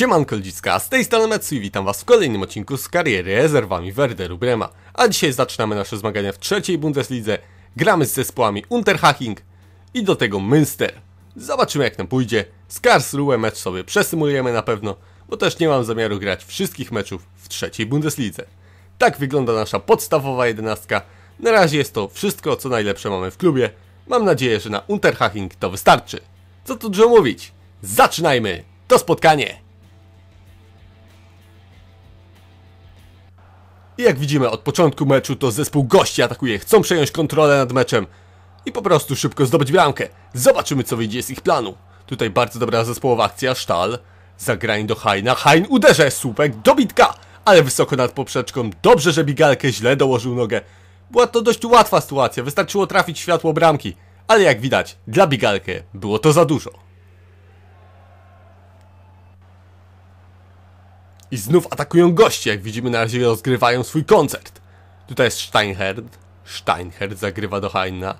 Siemanko ludziska, z tej strony Metsu i witam was w kolejnym odcinku z kariery rezerwami Werderu Brema. A dzisiaj zaczynamy nasze zmagania w trzeciej Bundeslidze, gramy z zespołami Unterhaching i do tego Münster. Zobaczymy jak nam pójdzie, z Karlsruhe mecz sobie przesymulujemy na pewno, bo też nie mam zamiaru grać wszystkich meczów w trzeciej Bundeslidze. Tak wygląda nasza podstawowa jedenastka, na razie jest to wszystko co najlepsze mamy w klubie, mam nadzieję, że na Unterhaching to wystarczy. Co tu dużo mówić, zaczynajmy to spotkanie! I jak widzimy od początku meczu to zespół gości atakuje, chcą przejąć kontrolę nad meczem i po prostu szybko zdobyć bramkę. Zobaczymy co wyjdzie z ich planu. Tutaj bardzo dobra zespołowa akcja, Sztal zagrań do Haina. Hain uderza, słupek, dobitka, ale wysoko nad poprzeczką, dobrze, że Bigalkę źle dołożył nogę. Była to dość łatwa sytuacja, wystarczyło trafić światło bramki, ale jak widać, dla Bigalkę było to za dużo. I znów atakują gości, jak widzimy na razie rozgrywają swój koncert. Tutaj jest Steinherd. Steinherd zagrywa do Heinna.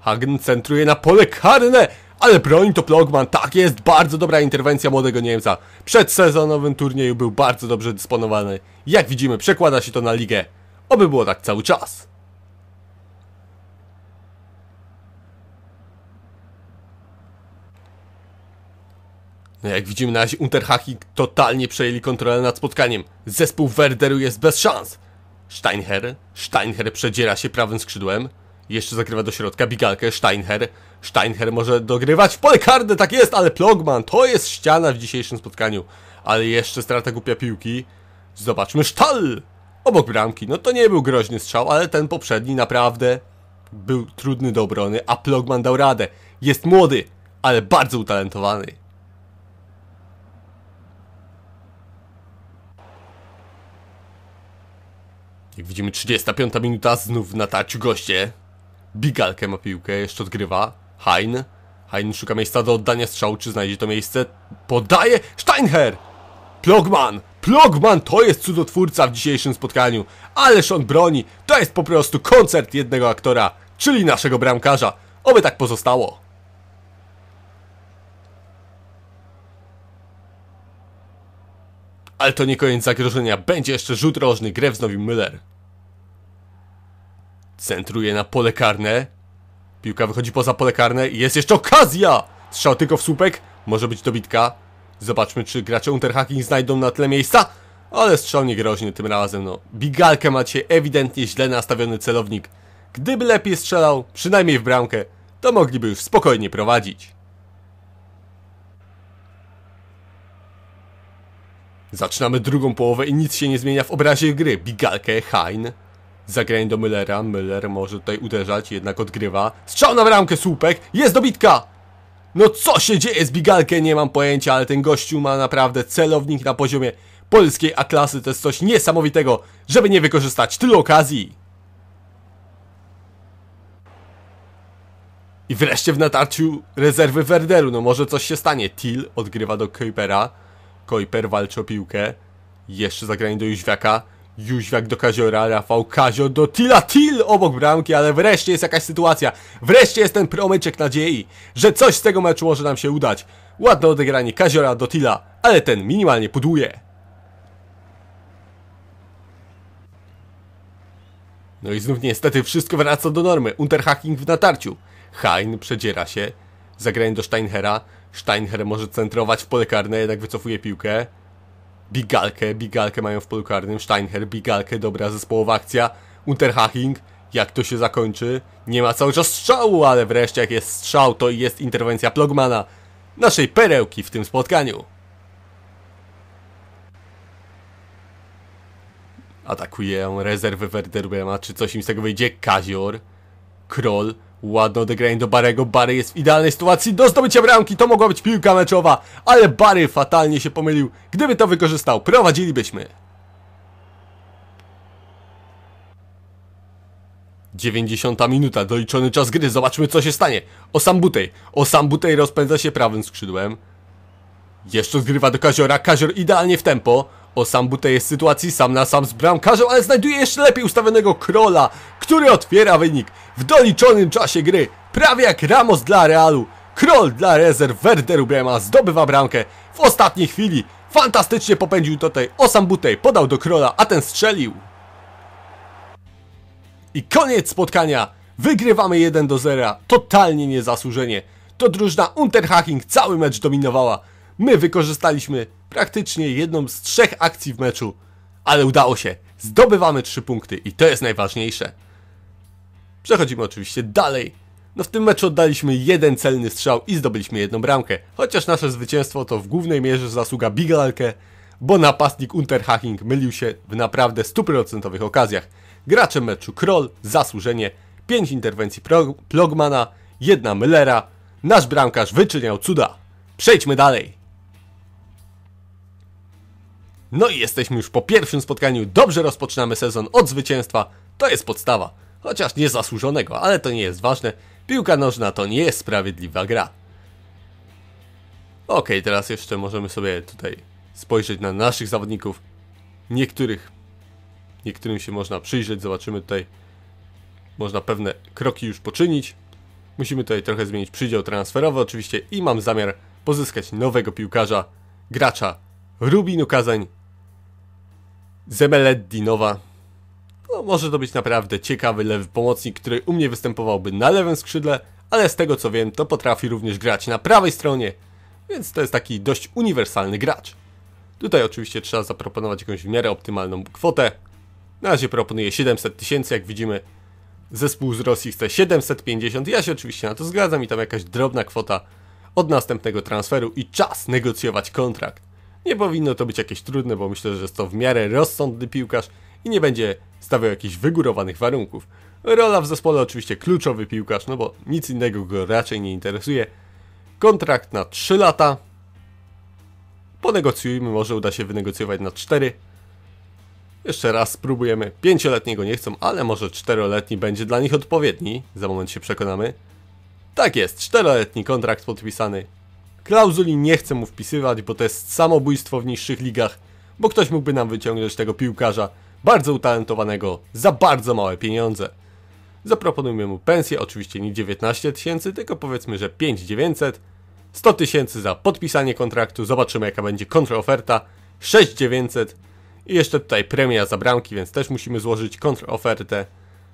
Hagen centruje na pole karne, ale broń to Plogman. Tak jest, bardzo dobra interwencja młodego Niemca. Przed sezonowym turnieju był bardzo dobrze dysponowany. Jak widzimy, przekłada się to na ligę. Oby było tak cały czas. No jak widzimy na razie totalnie przejęli kontrolę nad spotkaniem. Zespół Werderu jest bez szans. Steinherr, Steinherr przedziera się prawym skrzydłem. Jeszcze zagrywa do środka Bigalkę, Steinherr. Steinherr może dogrywać w pole karne, tak jest, ale Plogman to jest ściana w dzisiejszym spotkaniu. Ale jeszcze strata głupia piłki. Zobaczmy Sztal! Obok bramki, no to nie był groźny strzał, ale ten poprzedni naprawdę był trudny do obrony, a Plogman dał radę. Jest młody, ale bardzo utalentowany. Jak widzimy 35 minuta, znów na taciu goście. Bigalkę ma piłkę, jeszcze odgrywa. Hein. Hein szuka miejsca do oddania strzału, czy znajdzie to miejsce? Podaje Steinher! Plogman! Plogman to jest cudotwórca w dzisiejszym spotkaniu. Ależ on broni. To jest po prostu koncert jednego aktora, czyli naszego bramkarza. Oby tak pozostało. Ale to nie koniec zagrożenia. Będzie jeszcze rzut rożny. Grę wznowił Müller. Centruje na pole karne. Piłka wychodzi poza pole karne i jest jeszcze okazja! Strzał tylko w słupek. Może być dobitka. Zobaczmy, czy gracze Unterhacking znajdą na tle miejsca. Ale strzał nie groźny tym razem, no. Bigalkę macie ewidentnie źle nastawiony celownik. Gdyby lepiej strzelał, przynajmniej w bramkę, to mogliby już spokojnie prowadzić. Zaczynamy drugą połowę i nic się nie zmienia w obrazie gry. Bigalkę, Hein. zagranie do Müllera. Müller może tutaj uderzać, jednak odgrywa. Strzał na bramkę, słupek. Jest dobitka! No co się dzieje z Bigalkę? Nie mam pojęcia, ale ten gościu ma naprawdę celownik na poziomie polskiej A-klasy. To jest coś niesamowitego, żeby nie wykorzystać tylu okazji. I wreszcie w natarciu rezerwy Werderu. No może coś się stanie. Till odgrywa do Kuipera. Kojper walczy o piłkę. Jeszcze zagranie do Juźwiaka. Juźwiak do Kaziora, Rafał Kazio do Tila Til obok bramki, ale wreszcie jest jakaś sytuacja. Wreszcie jest ten promyczek nadziei, że coś z tego meczu może nam się udać. Ładne odegranie Kaziora do Tila, ale ten minimalnie puduje. No i znów niestety wszystko wraca do normy. Unterhacking w natarciu. Hein przedziera się, zagranie do Steinhera, Steinher może centrować w pole karne, jednak wycofuje piłkę. Bigalkę, Bigalkę mają w polu karnym. Steinher, Bigalkę, dobra zespołowa akcja. Unterhaching, jak to się zakończy? Nie ma cały czas strzału, ale wreszcie jak jest strzał, to jest interwencja Plogmana. Naszej perełki w tym spotkaniu. Atakuje rezerwy Werderbema, czy coś im z tego wyjdzie? Kazior. Kroll ładno odegranie do Barego. Barry jest w idealnej sytuacji do zdobycia bramki. To mogła być piłka meczowa, ale Barry fatalnie się pomylił. Gdyby to wykorzystał, prowadzilibyśmy. 90 minuta, doliczony czas gry, zobaczmy co się stanie. O Sambutej. O Sambutej rozpędza się prawym skrzydłem. Jeszcze zgrywa do Kaziora, Kazior idealnie w tempo. Butej jest w sytuacji sam na sam z bramkarzem, ale znajduje jeszcze lepiej ustawionego Krola, który otwiera wynik w doliczonym czasie gry. Prawie jak Ramos dla Realu. Krol dla rezerw Werderu Brema zdobywa bramkę w ostatniej chwili. Fantastycznie popędził tutaj Osambutej, podał do Krola, a ten strzelił. I koniec spotkania. Wygrywamy 1 do 0. Totalnie niezasłużenie. To drużyna Unterhaching cały mecz dominowała. My wykorzystaliśmy praktycznie jedną z trzech akcji w meczu, ale udało się. Zdobywamy trzy punkty i to jest najważniejsze. Przechodzimy oczywiście dalej. No w tym meczu oddaliśmy jeden celny strzał i zdobyliśmy jedną bramkę, chociaż nasze zwycięstwo to w głównej mierze zasługa Bigalke, bo napastnik Unterhaching mylił się w naprawdę stuprocentowych okazjach. Graczem meczu Kroll, zasłużenie, 5 interwencji Plogmana, jedna Mylera. nasz bramkarz wyczyniał cuda. Przejdźmy dalej. No i jesteśmy już po pierwszym spotkaniu. Dobrze rozpoczynamy sezon od zwycięstwa. To jest podstawa. Chociaż niezasłużonego, ale to nie jest ważne. Piłka nożna to nie jest sprawiedliwa gra. Ok, teraz jeszcze możemy sobie tutaj spojrzeć na naszych zawodników. Niektórych, niektórym się można przyjrzeć, zobaczymy tutaj. Można pewne kroki już poczynić. Musimy tutaj trochę zmienić przydział transferowy oczywiście i mam zamiar pozyskać nowego piłkarza, gracza Rubinu Kazań Zemeleddinowa. No, może to być naprawdę ciekawy lewy pomocnik, który u mnie występowałby na lewym skrzydle, ale z tego co wiem, to potrafi również grać na prawej stronie, więc to jest taki dość uniwersalny gracz. Tutaj oczywiście trzeba zaproponować jakąś w miarę optymalną kwotę. Na razie proponuję 700 tysięcy, jak widzimy. Zespół z Rosji chce 750, ja się oczywiście na to zgadzam i tam jakaś drobna kwota od następnego transferu i czas negocjować kontrakt. Nie powinno to być jakieś trudne, bo myślę, że jest to w miarę rozsądny piłkarz i nie będzie stawiał jakichś wygórowanych warunków. Rola w zespole oczywiście kluczowy piłkarz, no bo nic innego go raczej nie interesuje. Kontrakt na 3 lata. Ponegocjujmy, może uda się wynegocjować na 4. Jeszcze raz spróbujemy. Pięcioletniego nie chcą, ale może czteroletni będzie dla nich odpowiedni. Za moment się przekonamy. Tak jest, czteroletni kontrakt podpisany. Klauzuli nie chcę mu wpisywać, bo to jest samobójstwo w niższych ligach, bo ktoś mógłby nam wyciągnąć tego piłkarza, bardzo utalentowanego, za bardzo małe pieniądze. Zaproponujmy mu pensję, oczywiście nie 19 tysięcy, tylko powiedzmy, że 5900, 100 tysięcy za podpisanie kontraktu, zobaczymy jaka będzie kontroferta, 6900 i jeszcze tutaj premia za bramki, więc też musimy złożyć kontrofertę.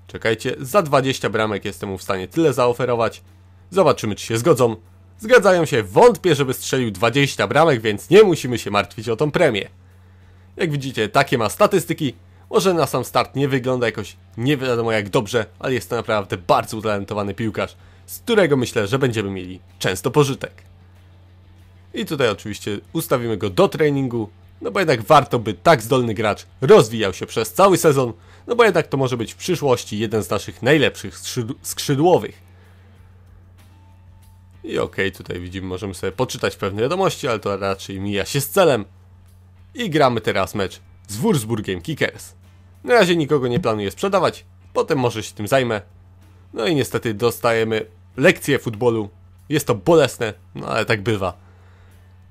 Czekajcie, za 20 bramek jestem mu w stanie tyle zaoferować. Zobaczymy, czy się zgodzą. Zgadzają się, wątpię, żeby strzelił 20 bramek, więc nie musimy się martwić o tą premię. Jak widzicie, takie ma statystyki. Może na sam start nie wygląda jakoś nie wiadomo jak dobrze, ale jest to naprawdę bardzo utalentowany piłkarz, z którego myślę, że będziemy mieli często pożytek. I tutaj oczywiście ustawimy go do treningu, no bo jednak warto, by tak zdolny gracz rozwijał się przez cały sezon, no bo jednak to może być w przyszłości jeden z naszych najlepszych skrzydłowych. I okej, okay, tutaj widzimy, możemy sobie poczytać pewne wiadomości, ale to raczej mija się z celem. I gramy teraz mecz z Wurzburgiem Kickers. Na razie nikogo nie planuję sprzedawać, potem może się tym zajmę. No i niestety dostajemy lekcję futbolu. Jest to bolesne, no ale tak bywa.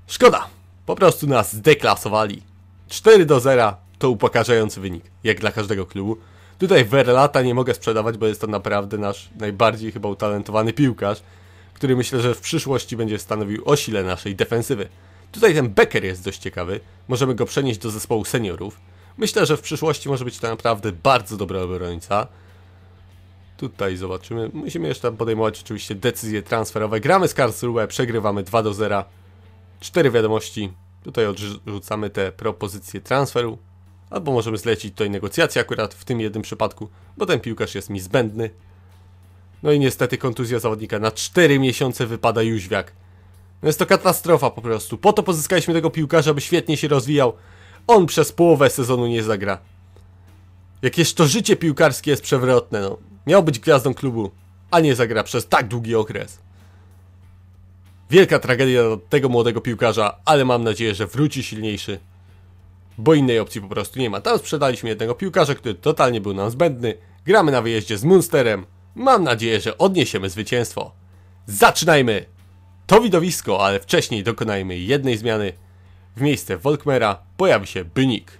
Szkoda, po prostu nas deklasowali. 4 do 0 to upokarzający wynik, jak dla każdego klubu. Tutaj Verlata nie mogę sprzedawać, bo jest to naprawdę nasz najbardziej chyba utalentowany piłkarz który myślę, że w przyszłości będzie stanowił o sile naszej defensywy. Tutaj ten Becker jest dość ciekawy, możemy go przenieść do zespołu seniorów. Myślę, że w przyszłości może być to naprawdę bardzo dobry obrońca. Tutaj zobaczymy. Musimy jeszcze podejmować oczywiście decyzje transferowe. Gramy z Karlsruhe, przegrywamy 2 do 0. Cztery wiadomości. Tutaj odrzucamy te propozycje transferu. Albo możemy zlecić tutaj negocjacje akurat w tym jednym przypadku, bo ten piłkarz jest mi zbędny. No i niestety kontuzja zawodnika. Na 4 miesiące wypada Jóźwiak. No jest to katastrofa po prostu. Po to pozyskaliśmy tego piłkarza, aby świetnie się rozwijał. On przez połowę sezonu nie zagra. Jakież to życie piłkarskie jest przewrotne, no. Miał być gwiazdą klubu, a nie zagra przez tak długi okres. Wielka tragedia dla tego młodego piłkarza, ale mam nadzieję, że wróci silniejszy. Bo innej opcji po prostu nie ma. Tam sprzedaliśmy jednego piłkarza, który totalnie był nam zbędny. Gramy na wyjeździe z Munsterem. Mam nadzieję, że odniesiemy zwycięstwo. Zaczynajmy! To widowisko, ale wcześniej dokonajmy jednej zmiany. W miejsce Volkmera pojawi się Bynik.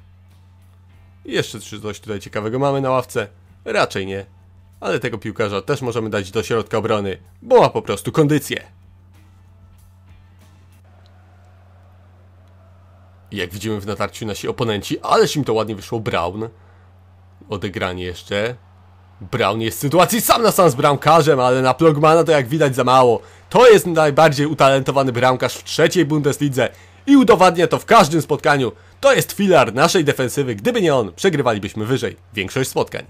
Jeszcze coś tutaj ciekawego mamy na ławce? Raczej nie. Ale tego piłkarza też możemy dać do środka obrony, bo ma po prostu kondycję. Jak widzimy w natarciu nasi oponenci, ależ im to ładnie wyszło Brown. Odegranie jeszcze. Brown jest w sytuacji sam na sam z bramkarzem, ale na Plogmana to jak widać za mało. To jest najbardziej utalentowany bramkarz w trzeciej Bundeslidze i udowadnia to w każdym spotkaniu. To jest filar naszej defensywy, gdyby nie on, przegrywalibyśmy wyżej większość spotkań.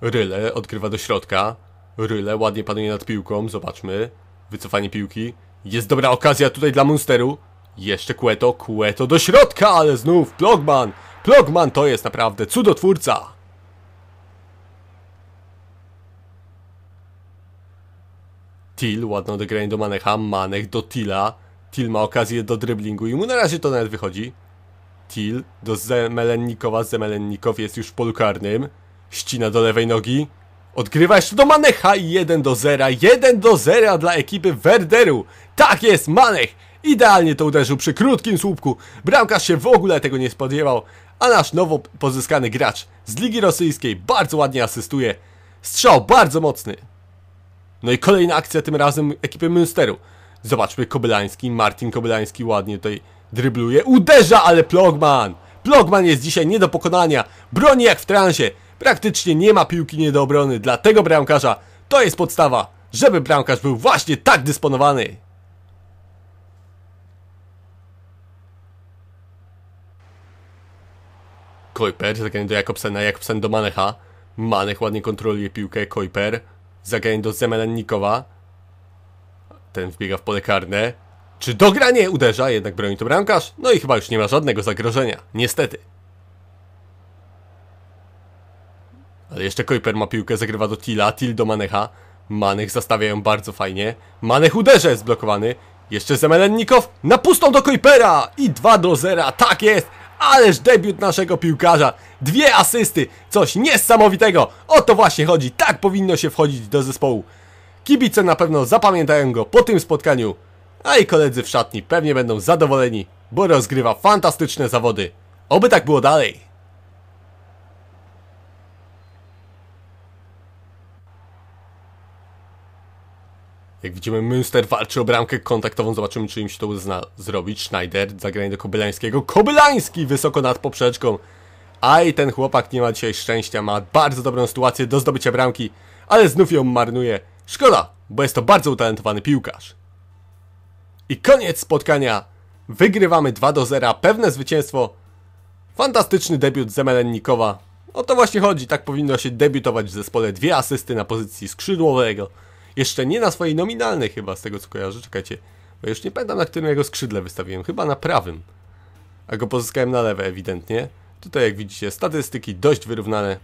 Ryle odgrywa do środka. Ryle ładnie panuje nad piłką, zobaczmy. Wycofanie piłki. Jest dobra okazja tutaj dla Munsteru. Jeszcze Kueto, Kueto do środka, ale znów Plogman. Klogman to jest naprawdę cudotwórca! Till ładne odegranie do Manecha, Manech do Tila. Till ma okazję do dryblingu i mu na razie to nawet wychodzi. Till do Zemelennikowa, Zemelennikow jest już w polu karnym. Ścina do lewej nogi. Odgrywa jeszcze do Manecha i 1 do 0. 1 do 0 dla ekipy Werderu. Tak jest, Manech Idealnie to uderzył przy krótkim słupku. Bramkarz się w ogóle tego nie spodziewał, a nasz nowo pozyskany gracz z Ligi Rosyjskiej bardzo ładnie asystuje. Strzał bardzo mocny. No i kolejna akcja tym razem ekipy Münsteru. Zobaczmy, Kobylański, Martin Kobylański ładnie tutaj drybluje. Uderza, ale Plogman! Plogman jest dzisiaj nie do pokonania. Broni jak w transie. Praktycznie nie ma piłki nie do obrony. Dla tego bramkarza to jest podstawa, żeby bramkarz był właśnie tak dysponowany. Kojper, zagranie do Jakobsena, Jakobsen do Manecha, Manech ładnie kontroluje piłkę, Kojper. zagranie do Zemelennikowa, ten wbiega w pole karne, czy dogranie uderza, jednak broni to bramkarz, no i chyba już nie ma żadnego zagrożenia, niestety. Ale jeszcze Kojper ma piłkę, zagrywa do Tila, Til do Manecha, Manech zastawia ją bardzo fajnie, Manech uderza, jest blokowany, jeszcze Zemelennikow na pustą do Kojpera i 2 do 0, tak jest! Ależ debiut naszego piłkarza. Dwie asysty. Coś niesamowitego. O to właśnie chodzi. Tak powinno się wchodzić do zespołu. Kibice na pewno zapamiętają go po tym spotkaniu. A i koledzy w szatni pewnie będą zadowoleni, bo rozgrywa fantastyczne zawody. Oby tak było dalej. Jak widzimy, Münster walczy o bramkę kontaktową. Zobaczymy, czy im się to uzna zrobić. Schneider, zagranie do Kobylańskiego. Kobylański wysoko nad poprzeczką. Aj, ten chłopak nie ma dzisiaj szczęścia. Ma bardzo dobrą sytuację do zdobycia bramki, ale znów ją marnuje. Szkoda, bo jest to bardzo utalentowany piłkarz. I koniec spotkania. Wygrywamy 2 do 0. Pewne zwycięstwo. Fantastyczny debiut Zemelennikowa. O to właśnie chodzi. Tak powinno się debiutować w zespole. Dwie asysty na pozycji skrzydłowego. Jeszcze nie na swojej nominalnej chyba, z tego co kojarzę, czekajcie. Bo już nie pamiętam, na którym jego skrzydle wystawiłem. Chyba na prawym. A go pozyskałem na lewe ewidentnie. Tutaj jak widzicie statystyki dość wyrównane.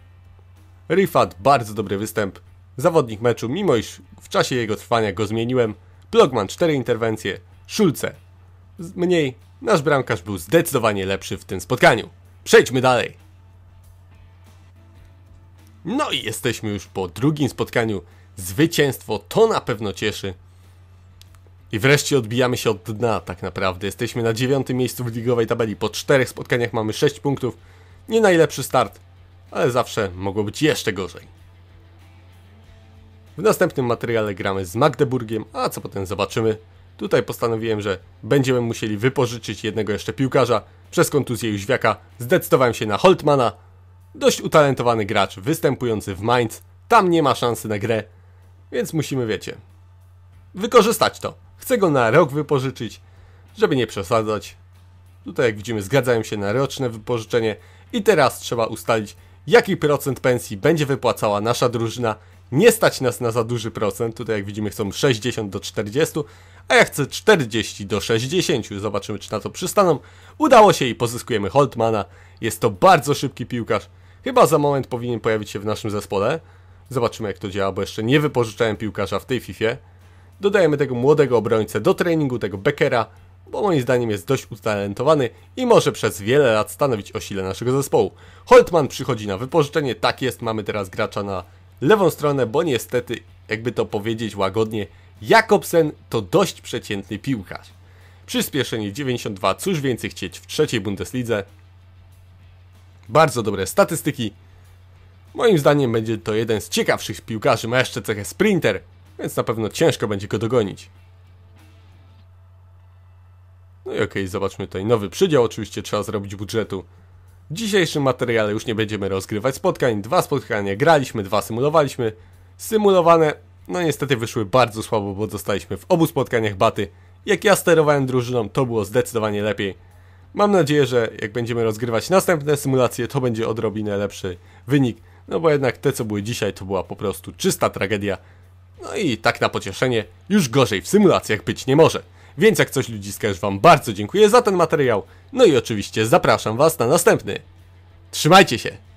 Rifat, bardzo dobry występ. Zawodnik meczu, mimo iż w czasie jego trwania go zmieniłem. Blogman 4 interwencje. Szulce mniej. Nasz bramkarz był zdecydowanie lepszy w tym spotkaniu. Przejdźmy dalej. No i jesteśmy już po drugim spotkaniu Zwycięstwo to na pewno cieszy. I wreszcie odbijamy się od dna, tak naprawdę. Jesteśmy na dziewiątym miejscu w ligowej tabeli. Po czterech spotkaniach mamy 6 punktów. Nie najlepszy start, ale zawsze mogło być jeszcze gorzej. W następnym materiale gramy z Magdeburgiem, a co potem zobaczymy. Tutaj postanowiłem, że będziemy musieli wypożyczyć jednego jeszcze piłkarza. Przez kontuzję Jóźwiaka zdecydowałem się na Holtmana. Dość utalentowany gracz występujący w Mainz. Tam nie ma szansy na grę. Więc musimy, wiecie, wykorzystać to. Chcę go na rok wypożyczyć, żeby nie przesadzać. Tutaj, jak widzimy, zgadzają się na roczne wypożyczenie i teraz trzeba ustalić, jaki procent pensji będzie wypłacała nasza drużyna. Nie stać nas na za duży procent, tutaj jak widzimy chcą 60 do 40, a ja chcę 40 do 60, zobaczymy czy na to przystaną. Udało się i pozyskujemy Holtmana, jest to bardzo szybki piłkarz, chyba za moment powinien pojawić się w naszym zespole. Zobaczymy jak to działa, bo jeszcze nie wypożyczałem piłkarza w tej FIFA. Dodajemy tego młodego obrońcę do treningu, tego Beckera, bo moim zdaniem jest dość utalentowany i może przez wiele lat stanowić o sile naszego zespołu. Holtman przychodzi na wypożyczenie, tak jest, mamy teraz gracza na lewą stronę, bo niestety, jakby to powiedzieć łagodnie, Jakobsen to dość przeciętny piłkarz. Przyspieszenie 92, cóż więcej chcieć w trzeciej Bundeslidze. Bardzo dobre statystyki, Moim zdaniem będzie to jeden z ciekawszych piłkarzy, ma jeszcze cechę sprinter, więc na pewno ciężko będzie go dogonić. No i okej, okay, zobaczmy tutaj nowy przydział, oczywiście trzeba zrobić budżetu. W dzisiejszym materiale już nie będziemy rozgrywać spotkań, dwa spotkania graliśmy, dwa symulowaliśmy. Symulowane, no niestety wyszły bardzo słabo, bo dostaliśmy w obu spotkaniach baty. Jak ja sterowałem drużyną, to było zdecydowanie lepiej. Mam nadzieję, że jak będziemy rozgrywać następne symulacje, to będzie odrobinę lepszy wynik. No bo jednak te, co były dzisiaj, to była po prostu czysta tragedia. No i tak na pocieszenie, już gorzej w symulacjach być nie może. Więc jak coś ludziska już wam bardzo dziękuję za ten materiał. No i oczywiście zapraszam was na następny. Trzymajcie się!